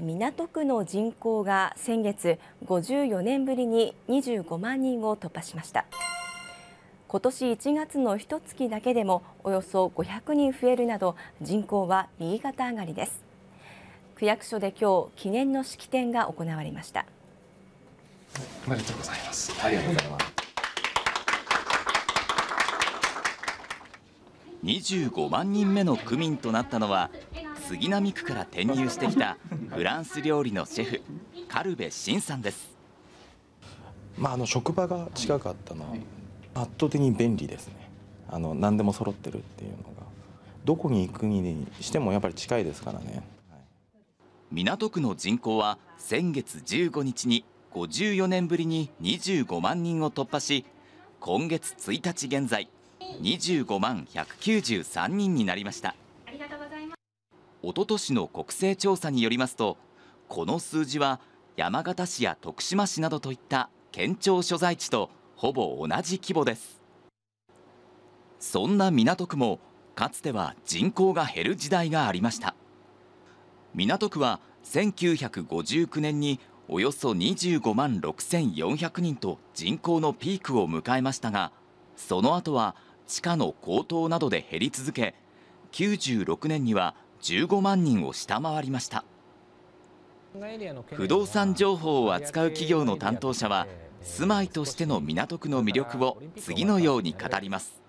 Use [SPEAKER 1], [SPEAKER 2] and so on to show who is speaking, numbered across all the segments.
[SPEAKER 1] 港区の人口が先月54年ぶりに25万人を突破しました今年1月の一月だけでもおよそ500人増えるなど人口は右肩上がりです区役所で今日記念の式典が行われました
[SPEAKER 2] おめでとうございますありが
[SPEAKER 1] とうございます
[SPEAKER 3] 25万人目の区民となったのは杉並区から転入してきたフランス料理のシェフカルベシンさんです
[SPEAKER 2] まああの職場
[SPEAKER 3] が近かったのは圧倒的に便利ですねあの何でも揃ってるっていうのがどこに行くにしてもやっぱり近いですからね、港区の人口は先月15日に54年ぶりに25万人を突破し今月1日現在25万193人になりました。おととしの国勢調査によりますとこの数字は山形市や徳島市などといった県庁所在地とほぼ同じ規模ですそんな港区もかつては人口が減る時代がありました港区は1959年におよそ25万6400人と人口のピークを迎えましたがその後は地価の高騰などで減り続け96年には15万人を下回りました不動産情報を扱う企業の担当者は住まいとしての港区の魅力を次のように語ります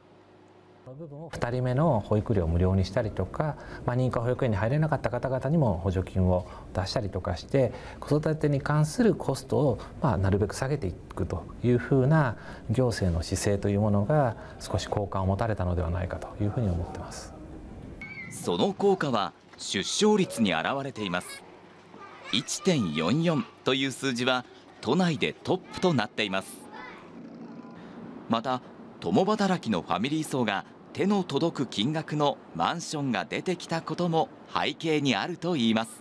[SPEAKER 2] 2人目の保育料を無料にしたりとか、まあ、認可保育園に入れなかった方々にも補助金を出したりとかして子育てに関するコストをまあなるべく下げていくというふうな行政の姿勢というものが少し好感を持たれたのではないかというふうに思ってます。
[SPEAKER 3] その効果は出生率に表れています1.44という数字は都内でトップとなっていますまた共働きのファミリー層が手の届く金額のマンションが出てきたことも背景にあるといいます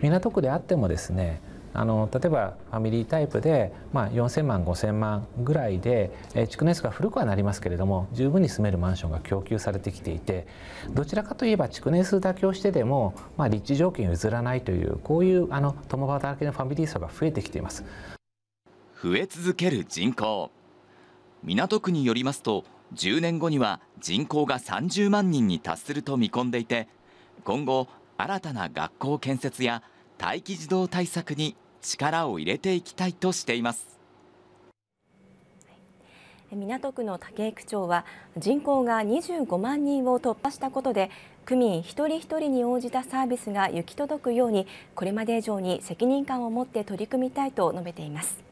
[SPEAKER 2] 港区であってもですねあの例えばファミリータイプで、まあ、4,000万5,000万ぐらいで築年数が古くはなりますけれども十分に住めるマンションが供給されてきていてどちらかといえば築年数妥協してでも、まあ、立地条件を譲らないというこういうあの共働きのファミリー層が増えてきています。
[SPEAKER 3] 増え続ける人口港区によりますと10年後には人口が30万人に達すると見込んでいて今後新たな学校建設や待機児童対策に力を入れていきたいとしています。
[SPEAKER 1] 港区の竹井区長は人口が25万人を突破したことで区民一人一人に応じたサービスが行き届くようにこれまで以上に責任感を持って取り組みたいと述べています。